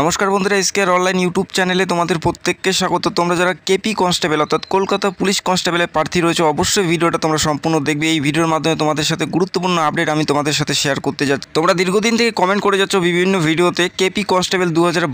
নমস্কার বন্ধুরা আর online YouTube চ্যানেলে তোমাদের প্রত্যেককে স্বাগত তোমরা যারা কেপি কনস্টেবল অর্থাৎ কলকাতা পুলিশ কনস্টেবলের প্রার্থী রয়েছে অবশ্যই ভিডিওটা তোমরা সম্পূর্ণ দেখবে এই ভিডিওর মাধ্যমে তোমাদের সাথে গুরুত্বপূর্ণ আপডেট আমি তোমাদের সাথে শেয়ার করতে যাচ্ছি তোমরা দীর্ঘদিন থেকে কমেন্ট করে যাচ্ছ বিভিন্ন ভিডিওতে কেপি কনস্টেবল দু হাজার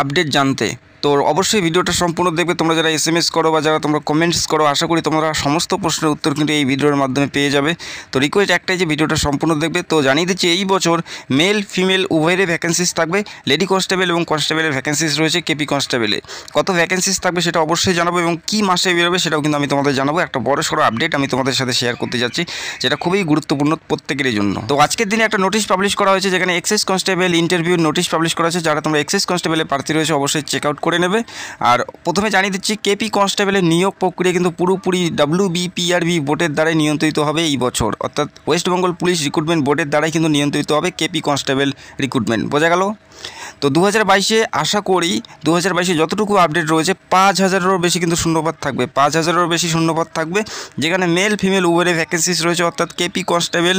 আপডেট জানতে তো অবশ্যই ভিডিওটা সম্পূর্ণ দেখবে তোমরা যারা এস এম এস করো বা যারা তোমরা কমেন্টস করো আশা করি তোমরা সমস্ত প্রশ্নের উত্তর কিন্তু এই ভিডিওর মাধ্যমে পেয়ে যাবে তো রিকোয়েস্ট একটাই যে ভিডিওটা সম্পূর্ণ দেখবে তো জানিয়ে দিচ্ছি এই বছর মেল ফিমেল উভয়েরই ভ্যাকেন্সিস থাকবে লেডি কনস্টেবল এবং কনস্টেবলের ভ্যাকেন্সিস রয়েছে কেপি কনস্টেবলে কত ভ্যাকেন্সিস থাকবে সেটা অবশ্যই জানাবো এবং কী মাসে বেরোবে সেটাও কিন্তু আমি তোমাদের জানাবো একটা বড় সড়ো আপডেট আমি তোমাদের সাথে শেয়ার করতে যাচ্ছি যেটা খুবই গুরুত্বপূর্ণ প্রত্যেকের জন্য তো আজকের দিনে একটা নোটিশ পাবলিশ করা হয়েছে যেখানে excise constable interview notice publish করা হয়েছে যারা তোমরা এক্সেস কনস্টেবলে প্রার্থী রয়েছে অবশ্যই চেক আউট করে নেবে আর প্রথমে জানিয়ে দিচ্ছি কেপি কনস্টেবলের নিয়োগ প্রক্রিয়া কিন্তু পুরোপুরি ডাব্লিউ বিপিআরবি বোর্ডের দ্বারাই নিয়ন্ত্রিত হবে এই বছর অর্থাৎ ওয়েস্টবেঙ্গল পুলিশ রিক্রুটমেন্ট বোর্ডের দ্বারাই কিন্তু নিয়ন্ত্রিত হবে কেপি কনস্টেবল রিক্রুটমেন্ট বোঝা গেল তো দু হাজার বাইশে আশা করি দু হাজার বাইশে যতটুকু আপডেট রয়েছে পাঁচ হাজারেরও বেশি কিন্তু শূন্যপদ থাকবে পাঁচ হাজারেরও বেশি শূন্যপদ থাকবে যেখানে মেল ফিমেল উভয়ের ভ্যাকেন্সিস রয়েছে অর্থাৎ কেপি কনস্টেবল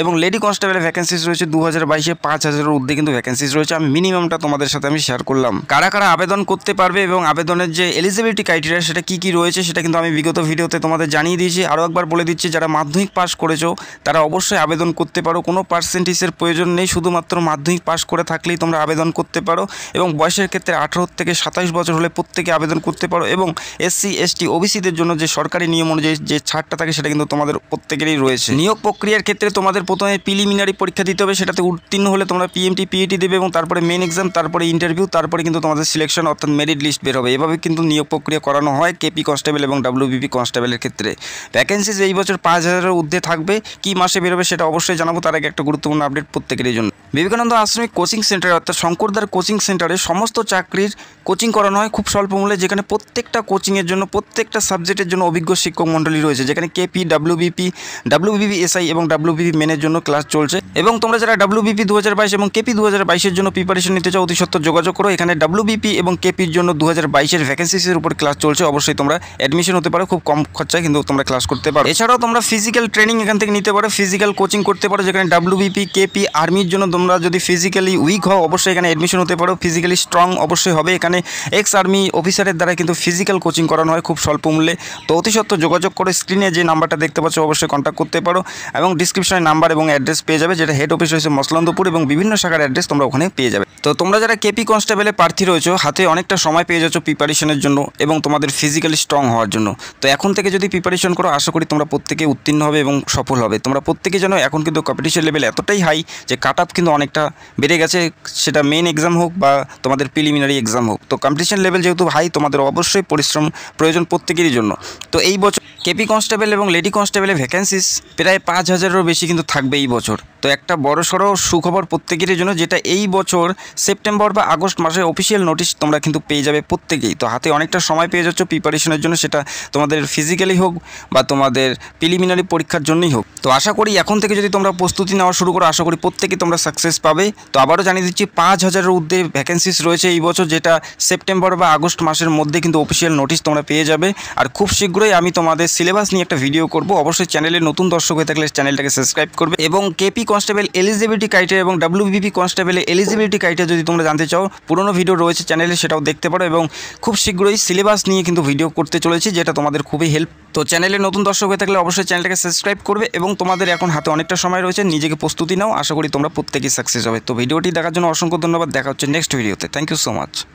এবং লেডি কনস্টেবলের ভ্যাকেন্সিস রয়েছে দু হাজার বাইশে পাঁচ হাজারের ঊর্ধ্বে কিন্তু ভ্যাকেন্সিস রয়েছে আমি মিনিমামটা তোমাদের সাথে আমি শেয়ার করলাম কারা কারা আবেদন করতে পারবে এবং আবেদনের যে এলিজিবিলিটি ক্রাইটেরিয়া সেটা কি কি রয়েছে সেটা কিন্তু আমি বিগত ভিডিওতে তোমাদের জানিয়ে দিয়েছি আরও একবার বলে দিচ্ছি যারা মাধ্যমিক পাশ করেছো তারা অবশ্যই আবেদন করতে পারো কোনো পার্সেন্টেজের প্রয়োজন নেই শুধুমাত্র মাধ্যমিক পাশ করে থাকলেই তোমরা আবেদন করতে পারো এবং বয়সের ক্ষেত্রে আঠারো থেকে সাতাশ বছর হলে প্রত্যেকে আবেদন করতে পারো এবং এসসি এসটি ওবিসিদের জন্য যে সরকারি নিয়ম অনুযায়ী যে ছাড়টা থাকে সেটা কিন্তু তোমাদের প্রত্যেকেরই রয়েছে নিয়োগ প্রক্রিয়ার ক্ষেত্রে তোমাদের প্রথমে প্রিলিমিনারি পরীক্ষা দিতে হবে সেটাতে উত্তীর্ণ হলে তোমরা পিএমটি পিএটি e দেবে এবং তারপরে মেন এক্সাম তারপরে ইন্টারভিউ তারপরে কিন্তু তোমাদের সিলেকশন অর্থাৎ মেরিট লিস্ট বের হবে এভাবে কিন্তু নিয়োগ প্রক্রিয়া করানো হয় কেপি কনস্টেবল এবং ডাব্লিউবিপি কনস্টেবলের ক্ষেত্রে ভ্যাকেন্সিজ এই বছর পাঁচ হাজারের ঊর্ধ্বে থাকবে কি মাসে বেরোবে সেটা অবশ্যই জানাবো তার আগে একটা গুরুত্বপূর্ণ আপডেট প্রত্যেকের জন্য বিবেকানন্দ আশ্রমিক কোচিং সেন্টার অর্থাৎ শঙ্কর শঙ্করদার কোচিং সেন্টারে সমস্ত চাকরির কোচিং করানো হয় খুব স্বল্প মূল্যে যেখানে প্রত্যেকটা কোচিংয়ের জন্য প্রত্যেকটা সাবজেক্টের জন্য অভিজ্ঞ শিক্ষক মণ্ডলী রয়েছে যেখানে কেপি ডাব্লিউবিপি ডাব্লিউবিপি এসআই এবং ডাব্লিউবিপি মেনের জন্য ক্লাস চলছে এবং তোমরা যারা ডাব্লিউবিপি দু হাজার বাইশ এবং কেপি দু হাজার বাইশের জন্য প্রিপারেশন নিতে চাও অতি সত্ত্বর যোগাযোগ করো এখানে ডাব্লিউবিপি এবং কেপির জন্য দু হাজার বাইশের ভ্যাকেন্সিসের উপর ক্লাস চলছে অবশ্যই তোমরা অ্যাডমিশন হতে পারো খুব কম খরচায় কিন্তু তোমরা ক্লাস করতে পারো এছাড়াও তোমরা ফিজিক্যাল ট্রেনিং এখান থেকে নিতে পারো ফিজিক্যাল কোচিং করতে পারো যেখানে ডাব্লিউবিপি কেপি আর্মির জন্য তোমরা যদি ফিজিক্যালি উইক হও অবশ্যই এখানে অ্যাডমিশন হতে পারো ফিজিক্যালি স্ট্রং অবশ্যই হবে এখানে এক্স আর্মি অফিসারের দ্বারা কিন্তু ফিজিক্যাল কোচিং করানো হয় খুব স্বল্প মূল্যে তো অতি সত্ত্বেও যোগাযোগ করে স্ক্রিনে যে নাম্বারটা দেখতে পাচ্ছ অবশ্যই কন্ট্যাক্ট করতে পারো এবং ডিসক্রিপশনে নাম্বার এবং অ্যাড্রেস পেয়ে যাবে যেটা হেড অফিস রয়েছে মসলন্দপুর এবং বিভিন্ন শাখার অ্যাড্রেস তোমরা ওখানে পেয়ে যাবে তো তোমরা যারা কেপি কনস্টেবলে প্রার্থী রয়েছে হাতে অনেকটা সময় পেয়ে যাচ্ছ প্রিপারেশনের জন্য এবং তোমাদের ফিজিক্যালি স্ট্রং হওয়ার জন্য তো এখন থেকে যদি প্রিপারেশন করো আশা করি তোমরা প্রত্যেকে উত্তীর্ণ হবে এবং সফল হবে তোমরা প্রত্যেকে জানো এখন কিন্তু কম্পিটিশন লেভেল এতটাই হাই যে কাট আপ কিন্তু অনেকটা বেড়ে গেছে সেটা মেন এক্সাম হোক বা তোমাদের প্রিলিমিনারি এক্সাম হোক তো কম্পিটিশন লেভেল যেহেতু হাই তোমাদের অবশ্যই পরিশ্রম প্রয়োজন প্রত্যেকেরই জন্য তো এই বছর কেপি কনস্টেবল এবং লেডি কনস্টেবলের ভ্যাকেন্সিস প্রায় পাঁচ হাজারেরও বেশি কিন্তু থাকবে এই বছর তো একটা বড় সড়ো সুখবর প্রত্যেকের জন্য যেটা এই বছর সেপ্টেম্বর বা আগস্ট মাসে অফিসিয়াল নোটিশ তোমরা কিন্তু পেয়ে যাবে প্রত্যেকেই তো হাতে অনেকটা সময় পেয়ে যাচ্ছ প্রিপারেশনের জন্য সেটা তোমাদের ফিজিক্যালি হোক বা তোমাদের প্রিলিমিনারি পরীক্ষার জন্যই হোক তো আশা করি এখন থেকে যদি তোমরা প্রস্তুতি নেওয়া শুরু করো আশা করি প্রত্যেকে তোমরা সাকসেস পাবে তো আবারও জানিয়ে দিচ্ছি পাঁচ হাজারের ঊর্ধ্বে ভ্যাকেন্সিস রয়েছে এই বছর যেটা সেপ্টেম্বর বা আগস্ট মাসের মধ্যে কিন্তু অফিসিয়াল নোটিস তোমরা পেয়ে যাবে আর খুব শীঘ্রই আমি তোমাদের সিলেবাস নিয়ে একটা ভিডিও করব অবশ্যই চ্যানেলে নতুন দর্শক হয়ে থাকলে চ্যানেলটাকে সাবস্ক্রাইব করবে এবং কেপি কনস্টেবল এলিজিবিলিটি ক্রাইটেরিয়া এবং ডাব্লিউবিপি কনস্টেবলের এলিজিবিলিটি ক্রাইটেরিয়া যদি তোমরা জানতে চাও পুরনো ভিডিও রয়েছে চ্যানেলে সেটাও দেখতে পারো এবং খুব শীঘ্রই সিলেবাস নিয়ে কিন্তু ভিডিও করতে চলেছি যেটা তোমাদের খুবই হেল্প তো চ্যানেলে নতুন দর্শক হয়ে থাকলে অবশ্যই চ্যানেলটাকে সাবস্ক্রাইব করবে এবং তোমাদের এখন হাতে অনেকটা সময় রয়েছে নিজেকে প্রস্তুতি নাও আশা করি তোমরা প্রত্যেকেই সাকসেস হবে তো ভিডিওটি দেখার জন্য অসংখ্য ধন্যবাদ দেখা হচ্ছে নেক্সট ভিডিওতে থ্যাংক ইউ সো মাচ